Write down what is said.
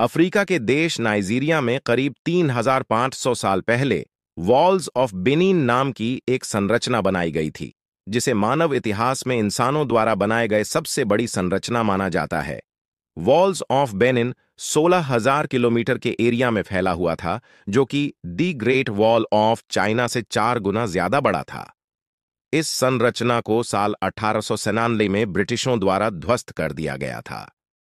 Africa के देश Nigeria में करीब 3500 साल पहले वॉल्स ऑफ बेनिन नाम की एक संरचना बनाई गई थी जिसे मानव इतिहास में इंसानों द्वारा बनाए गए सबसे बड़ी संरचना माना जाता है वॉल्स ऑफ बेनिन 16000 किलोमीटर के एरिया में फैला हुआ था जो कि the great wall of China से चार गुना ज्यादा बड़ा था इस संरचना को साल अठारह में ब्रिटिशों द्वारा ध्वस्त कर दिया गया था